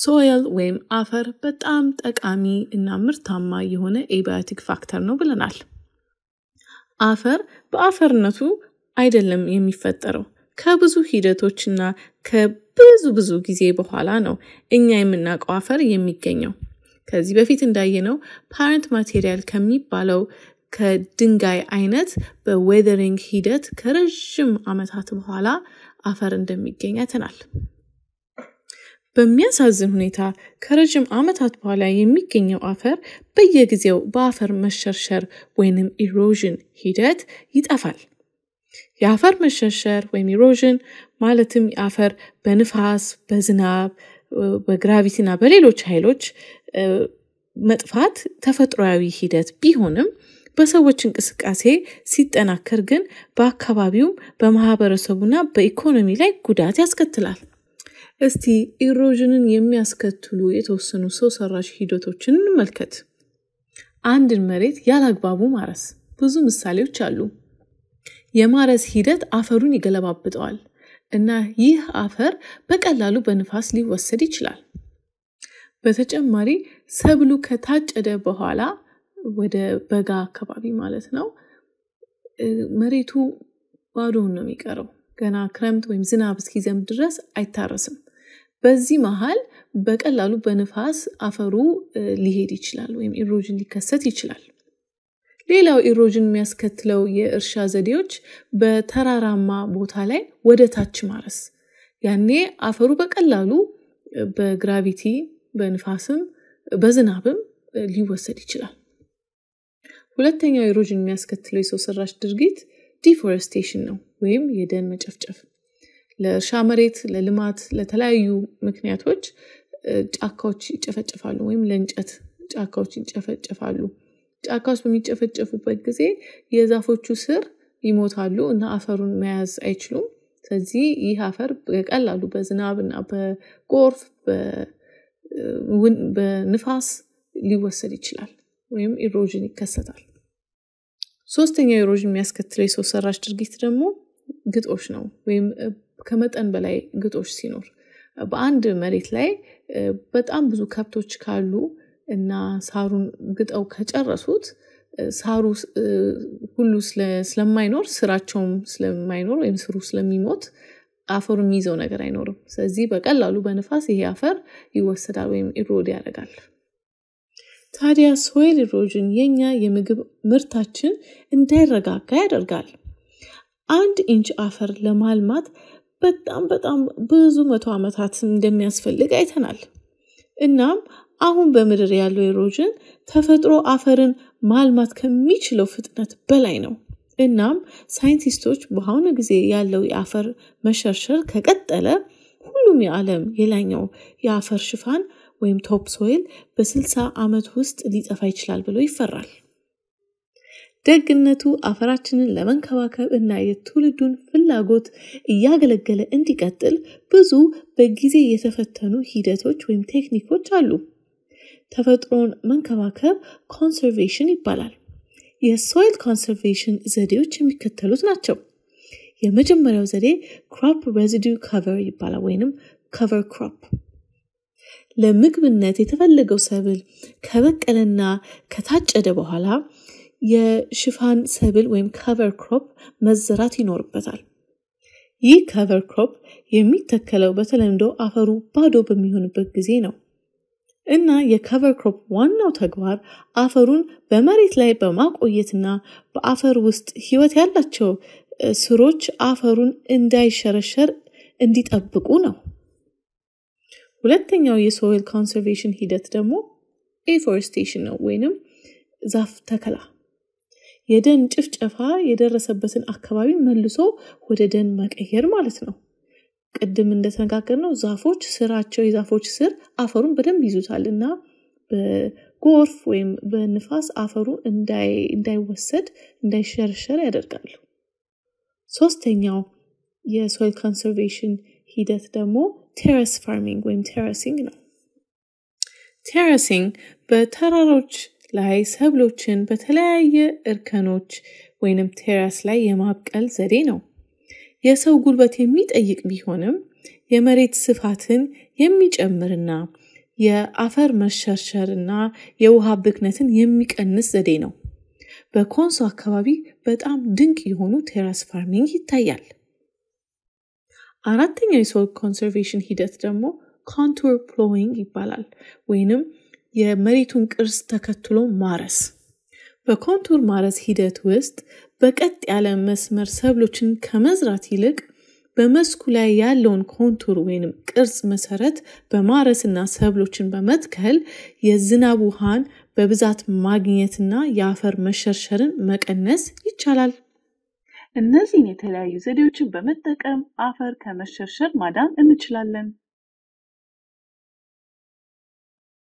ሶይል ወይም አፈር በጣም ጠቃሚ እና ምርታማ የሆነ ኤባዮቲክ ፋክተር ነው ብለናል። አፈር በአፈርነቱ አይደለም የሚፈጠረው ከብዙ ሂደቶችና ከብዙ ብዙ ጊዜ በኋላ ነው እኛ የምናውቀው አፈር የሚገኘው። ከዚህ በፊት እንዳየነው ፓረንት ማቴሪያል ከሚባለው ከድንጋይ አይነት በዌደሪንግ ሂደት ከረዥም ዓመታት በኋላ አፈር እንደሚገኝ አይተናል። በሚያሳዝን ሁኔታ ከረዥም ዓመታት በኋላ የሚገኘው አፈር በየጊዜው በአፈር መሸርሸር ወይንም ኢሮዥን ሂደት ይጠፋል። የአፈር መሸርሸር ወይም ኢሮዥን ማለትም የአፈር በንፋስ፣ በዝናብ፣ በግራቪቲና በሌሎች ኃይሎች መጥፋት ተፈጥሯዊ ሂደት ቢሆንም በሰዎች እንቅስቃሴ ሲጠናከር ግን በአካባቢውም በማህበረሰቡና በኢኮኖሚ ላይ ጉዳት ያስከትላል። እስቲ ኢሮዥንን የሚያስከትሉ የተወሰኑ ሰው ሰራሽ ሂደቶችን እንመልከት። አንድን መሬት ያላግባቡ ማረስ። ብዙ ምሳሌዎች አሉ። የማረስ ሂደት አፈሩን ይገለባብጠዋል እና ይህ አፈር በቀላሉ በንፋስ ሊወሰድ ይችላል። በተጨማሪ ሰብሉ ከታጨደ በኋላ ወደ በጋ አካባቢ ማለት ነው፣ መሬቱ ባዶውን ነው የሚቀረው። ገና ክረምት ወይም ዝናብ እስኪዘንብ ድረስ አይታረስም። በዚህ መሀል በቀላሉ በንፋስ አፈሩ ሊሄድ ይችላል ወይም ኢሮዥን ሊከሰት ይችላል። ሌላው ኢሮዥን የሚያስከትለው የእርሻ ዘዴዎች በተራራማ ቦታ ላይ ወደ ታች ማረስ። ያኔ አፈሩ በቀላሉ በግራቪቲ በንፋስም በዝናብም ሊወሰድ ይችላል። ሁለተኛው ኢሮዥን የሚያስከትለው የሰው ሰራሽ ድርጊት ዲፎረስቴሽን ነው ወይም የደን መጨፍጨፍ። ለእርሻ መሬት፣ ለልማት፣ ለተለያዩ ምክንያቶች ጫካዎች ይጨፈጭፋሉ ወይም ለእንጨት ጫካዎች ይጨፈጭፋሉ። ጫካ ውስጥ በሚጨፈጨፉበት ጊዜ የዛፎቹ ስር ይሞታሉ እና አፈሩን መያዝ አይችሉም። ስለዚህ ይህ አፈር በቀላሉ በዝናብ እና በጎርፍ በንፋስ ሊወሰድ ይችላል ወይም ኢሮዥን ይከሰታል። ሶስተኛው ኢሮዥን የሚያስከትለው የሰው ሰራሽ ድርጊት ደግሞ ግጦሽ ነው ወይም ከመጠን በላይ ግጦሽ ሲኖር በአንድ መሬት ላይ በጣም ብዙ ከብቶች ካሉ እና ሳሩን ግጠው ከጨረሱት ሳሩ ሁሉ ስለማይኖር ስራቸውም ስለማይኖር ወይም ስሩ ስለሚሞት አፈሩ የሚይዘው ነገር አይኖርም። ስለዚህ በቀላሉ በንፋስ ይሄ አፈር ይወሰዳል ወይም ኢሮድ ያደርጋል። ታዲያ ሶይል ኢሮዥን የኛ የምግብ ምርታችን እንዳይረጋጋ ያደርጋል። አንድ ኢንች አፈር ለማልማት በጣም በጣም ብዙ መቶ ዓመታት እንደሚያስፈልግ አይተናል። እናም አሁን በምድር ያለው ኤሮዥን ተፈጥሮ አፈርን ማልማት ከሚችለው ፍጥነት በላይ ነው። እናም ሳይንቲስቶች በአሁኑ ጊዜ ያለው የአፈር መሸርሸር ከቀጠለ ሁሉም የዓለም የላኛው የአፈር ሽፋን ወይም ቶፕ ሶይል በ60 ዓመት ውስጥ ሊጠፋ ይችላል ብሎ ይፈራል። ደግነቱ አፈራችንን ለመንከባከብ እና የትውልዱን ፍላጎት እያገለገለ እንዲቀጥል ብዙ በጊዜ የተፈተኑ ሂደቶች ወይም ቴክኒኮች አሉ። ተፈጥሮን መንከባከብ ኮንሰርቬሽን ይባላል። የሶይል ኮንሰርቬሽን ዘዴዎች የሚከተሉት ናቸው። የመጀመሪያው ዘዴ ክሮፕ ሬዚዲ ከቨር ይባላል ወይንም ከቨር ክሮፕ ለምግብነት የተፈለገው ሰብል ከበቀለና ከታጨደ በኋላ የሽፋን ሰብል ወይም ካቨር ክሮፕ መዘራት ይኖርበታል። ይህ ካቨር ክሮፕ የሚተከለው በተለምዶ አፈሩ ባዶ በሚሆንበት ጊዜ ነው እና የካቨር ክሮፕ ዋናው ተግባር አፈሩን በመሬት ላይ በማቆየትና በአፈር ውስጥ ህይወት ያላቸው ስሮች አፈሩን እንዳይሸረሸር እንዲጠብቁ ነው። ሁለተኛው የሶይል ኮንሰርቬሽን ሂደት ደግሞ ኤፎሬስቴሽን ነው ወይንም ዛፍ ተከላ የደን ጭፍጨፋ የደረሰበትን አካባቢ መልሶ ወደ ደን መቀየር ማለት ነው። ቅድም እንደተነጋገር ነው ዛፎች ስራቸው የዛፎች ስር አፈሩን በደንብ ይዙታል እና በጎርፍ ወይም በንፋስ አፈሩ እንዳይወሰድ እንዳይሸርሸር ያደርጋሉ። ሶስተኛው የሶይል ኮንሰርቬሽን ሂደት ደግሞ ቴረስ ፋርሚንግ ወይም ቴረሲንግ ነው። ቴረሲንግ በተራሮች ላይ ሰብሎችን በተለያየ እርከኖች ወይንም ቴራስ ላይ የማብቀል ዘዴ ነው። የሰው ጉልበት የሚጠይቅ ቢሆንም የመሬት ስፋትን የሚጨምርና የአፈር መሸርሸርና የውሃ ብክነትን የሚቀንስ ዘዴ ነው። በኮንሶ አካባቢ በጣም ድንቅ የሆኑ ቴራስ ፋርሚንግ ይታያል። አራተኛው የሰው ኮንሰርቬሽን ሂደት ደግሞ ኮንቱር ፕሎዊንግ ይባላል ወይንም የመሬቱን ቅርስ ተከትሎ ማረስ። በኮንቱር ማረስ ሂደት ውስጥ በቀጥ ያለ መስመር ሰብሎችን ከመዝራት ይልቅ በመስኩ ላይ ያለውን ኮንቱር ወይንም ቅርጽ መሰረት በማረስና ሰብሎችን በመትከል የዝናብ ውሃን በብዛት ማግኘትና የአፈር መሸርሸርን መቀነስ ይቻላል። እነዚህን የተለያዩ ዘዴዎችን በመጠቀም አፈር ከመሸርሸር ማዳን እንችላለን።